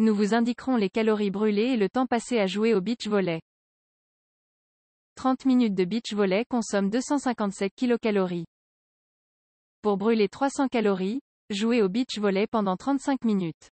Nous vous indiquerons les calories brûlées et le temps passé à jouer au beach volley. 30 minutes de beach volley consomment 257 kcal. Pour brûler 300 calories, jouez au beach volley pendant 35 minutes.